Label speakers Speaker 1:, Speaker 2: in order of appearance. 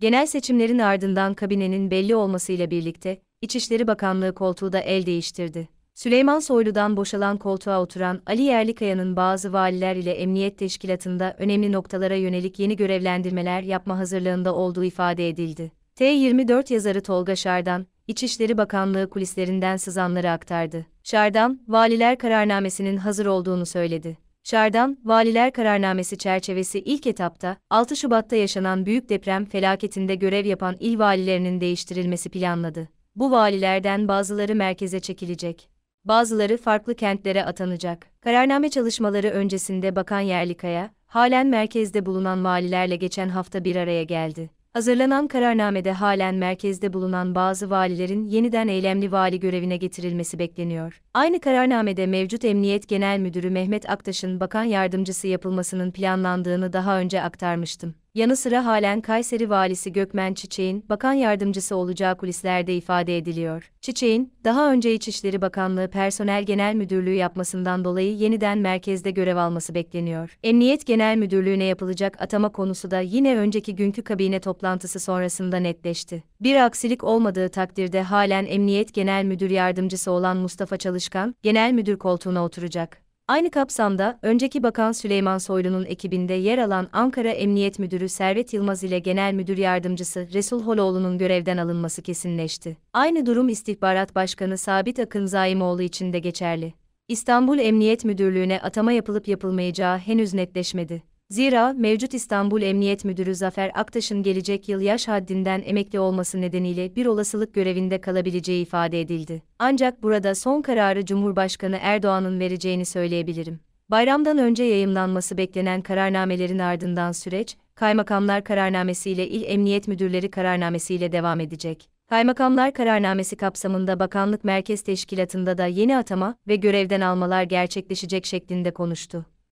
Speaker 1: Genel seçimlerin ardından kabinenin belli olmasıyla birlikte İçişleri Bakanlığı koltuğu da el değiştirdi. Süleyman Soylu'dan boşalan koltuğa oturan Ali Yerlikaya'nın bazı valiler ile emniyet teşkilatında önemli noktalara yönelik yeni görevlendirmeler yapma hazırlığında olduğu ifade edildi. T24 yazarı Tolga Şardan, İçişleri Bakanlığı kulislerinden sızanları aktardı. Şardan, valiler kararnamesinin hazır olduğunu söyledi. Şardan, Valiler Kararnamesi çerçevesi ilk etapta 6 Şubat'ta yaşanan büyük deprem felaketinde görev yapan il valilerinin değiştirilmesi planladı. Bu valilerden bazıları merkeze çekilecek. Bazıları farklı kentlere atanacak. Kararname çalışmaları öncesinde Bakan Yerlikaya, halen merkezde bulunan valilerle geçen hafta bir araya geldi. Hazırlanan kararnamede halen merkezde bulunan bazı valilerin yeniden eylemli vali görevine getirilmesi bekleniyor. Aynı kararnamede mevcut Emniyet Genel Müdürü Mehmet Aktaş'ın bakan yardımcısı yapılmasının planlandığını daha önce aktarmıştım yanı sıra halen Kayseri Valisi Gökmen Çiçek'in bakan yardımcısı olacağı kulislerde ifade ediliyor. Çiçek'in, daha önce İçişleri Bakanlığı Personel Genel Müdürlüğü yapmasından dolayı yeniden merkezde görev alması bekleniyor. Emniyet Genel Müdürlüğü'ne yapılacak atama konusu da yine önceki günkü kabine toplantısı sonrasında netleşti. Bir aksilik olmadığı takdirde halen Emniyet Genel Müdür Yardımcısı olan Mustafa Çalışkan, genel müdür koltuğuna oturacak. Aynı kapsamda, önceki Bakan Süleyman Soylu'nun ekibinde yer alan Ankara Emniyet Müdürü Servet Yılmaz ile Genel Müdür Yardımcısı Resul Holoğlu'nun görevden alınması kesinleşti. Aynı durum İstihbarat Başkanı Sabit Akın Zaimoğlu için de geçerli. İstanbul Emniyet Müdürlüğü'ne atama yapılıp yapılmayacağı henüz netleşmedi. Zira mevcut İstanbul Emniyet Müdürü Zafer Aktaş'ın gelecek yıl yaş haddinden emekli olması nedeniyle bir olasılık görevinde kalabileceği ifade edildi. Ancak burada son kararı Cumhurbaşkanı Erdoğan'ın vereceğini söyleyebilirim. Bayramdan önce yayımlanması beklenen kararnamelerin ardından süreç, kaymakamlar kararnamesi ile il emniyet müdürleri kararnamesi ile devam edecek. Kaymakamlar kararnamesi kapsamında bakanlık merkez teşkilatında da yeni atama ve görevden almalar gerçekleşecek şeklinde konuştu.